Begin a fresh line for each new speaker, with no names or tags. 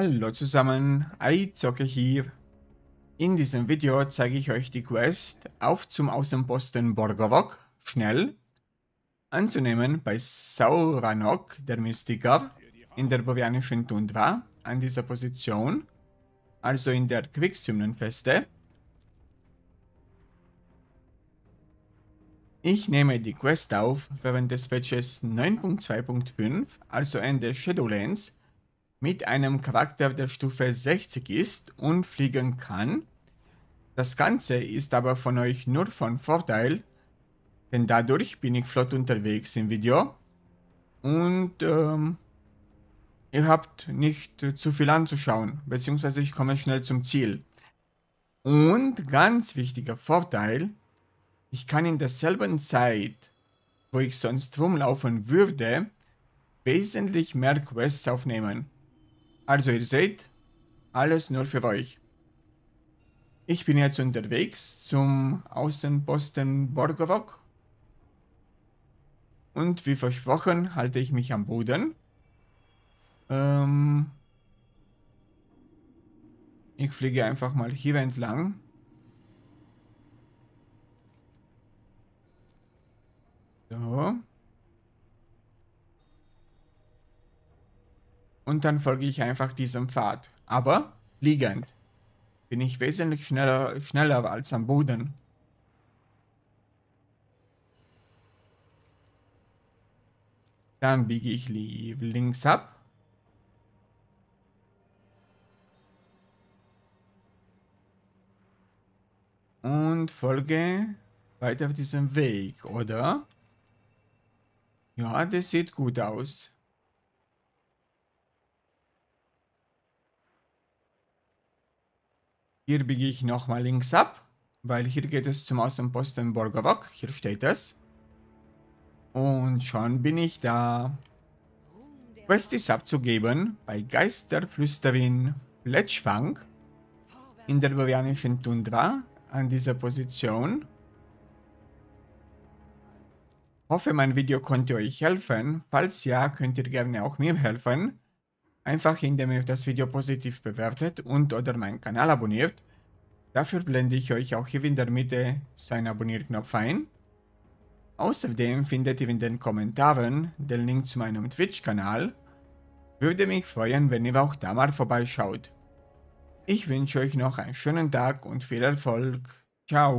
Hallo zusammen, iZocke hier. In diesem Video zeige ich euch die Quest auf zum Außenposten Borgovok, schnell, anzunehmen bei Sauranok, der Mystiker, in der bovianischen Tundra, an dieser Position, also in der Quicksymnenfeste. Ich nehme die Quest auf während des Patches 9.2.5, also Ende Shadowlands, mit einem Charakter der Stufe 60 ist und fliegen kann. Das Ganze ist aber von euch nur von Vorteil, denn dadurch bin ich flott unterwegs im Video und ähm, ihr habt nicht zu viel anzuschauen, beziehungsweise ich komme schnell zum Ziel. Und ganz wichtiger Vorteil, ich kann in derselben Zeit, wo ich sonst rumlaufen würde, wesentlich mehr Quests aufnehmen. Also ihr seht, alles nur für euch. Ich bin jetzt unterwegs zum Außenposten Borgowok. Und wie versprochen halte ich mich am Boden. Ähm ich fliege einfach mal hier entlang. So. und dann folge ich einfach diesem Pfad. Aber liegend bin ich wesentlich schneller, schneller als am Boden. Dann biege ich links ab. Und folge weiter auf diesem Weg, oder? Ja, das sieht gut aus. Hier biege ich nochmal links ab, weil hier geht es zum Außenposten Borgavok. Hier steht es. Und schon bin ich da. Quest ist abzugeben bei Geisterflüsterin Fletchfang in der Bavianischen Tundra an dieser Position. Hoffe, mein Video konnte euch helfen. Falls ja, könnt ihr gerne auch mir helfen einfach indem ihr das Video positiv bewertet und oder meinen Kanal abonniert. Dafür blende ich euch auch hier in der Mitte so einen Abonnierknopf ein. Außerdem findet ihr in den Kommentaren den Link zu meinem Twitch-Kanal. Würde mich freuen, wenn ihr auch da mal vorbeischaut. Ich wünsche euch noch einen schönen Tag und viel Erfolg. Ciao.